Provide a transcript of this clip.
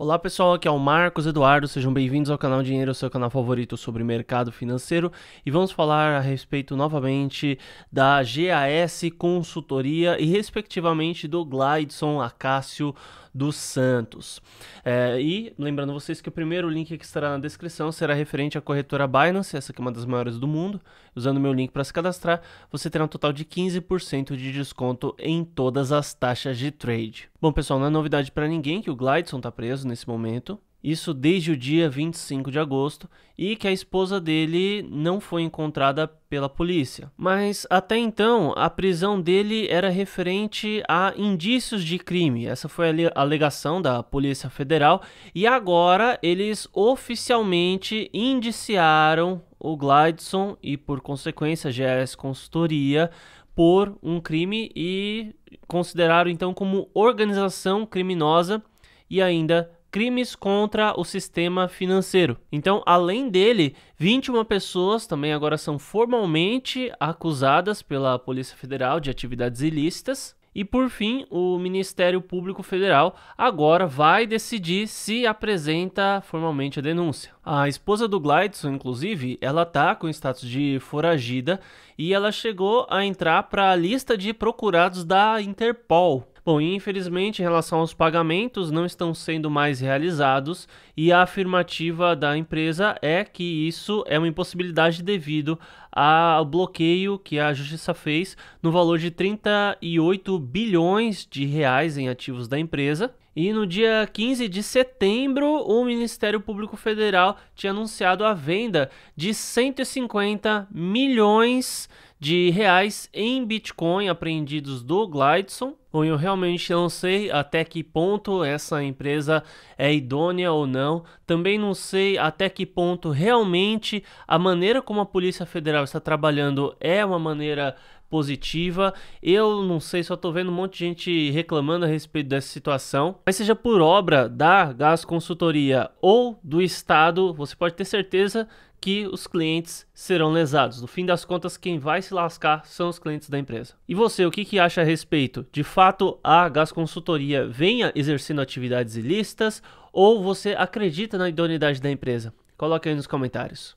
Olá pessoal, aqui é o Marcos Eduardo, sejam bem-vindos ao canal Dinheiro, seu canal favorito sobre mercado financeiro e vamos falar a respeito novamente da GAS Consultoria e respectivamente do Glideson Acácio dos Santos. É, e lembrando vocês que o primeiro link que estará na descrição será referente à corretora Binance, essa que é uma das maiores do mundo. Usando meu link para se cadastrar, você terá um total de 15% de desconto em todas as taxas de trade. Bom pessoal, não é novidade para ninguém que o Glideson está preso nesse momento. Isso desde o dia 25 de agosto e que a esposa dele não foi encontrada pela polícia. Mas até então, a prisão dele era referente a indícios de crime. Essa foi a alegação da Polícia Federal e agora eles oficialmente indiciaram o Glidson e por consequência a GS é Consultoria por um crime e consideraram então como organização criminosa e ainda crimes contra o sistema financeiro. Então, além dele, 21 pessoas também agora são formalmente acusadas pela Polícia Federal de atividades ilícitas. E por fim, o Ministério Público Federal agora vai decidir se apresenta formalmente a denúncia. A esposa do Glidson, inclusive, ela tá com status de foragida e ela chegou a entrar para a lista de procurados da Interpol. Bom, e infelizmente, em relação aos pagamentos, não estão sendo mais realizados e a afirmativa da empresa é que isso é uma impossibilidade devido ao bloqueio que a justiça fez no valor de 38 bilhões de reais em ativos da empresa e no dia 15 de setembro, o Ministério Público Federal tinha anunciado a venda de 150 milhões de reais em Bitcoin apreendidos do Glidson. Ou eu realmente não sei até que ponto essa empresa é idônea ou não. Também não sei até que ponto realmente a maneira como a Polícia Federal está trabalhando é uma maneira positiva. Eu não sei, só tô vendo um monte de gente reclamando a respeito dessa situação. Mas seja por obra da Gas Consultoria ou do Estado, você pode ter certeza que os clientes serão lesados. No fim das contas, quem vai se lascar são os clientes da empresa. E você, o que, que acha a respeito? De fato, a Gas Consultoria venha exercendo atividades ilícitas ou você acredita na idoneidade da empresa? Coloque aí nos comentários.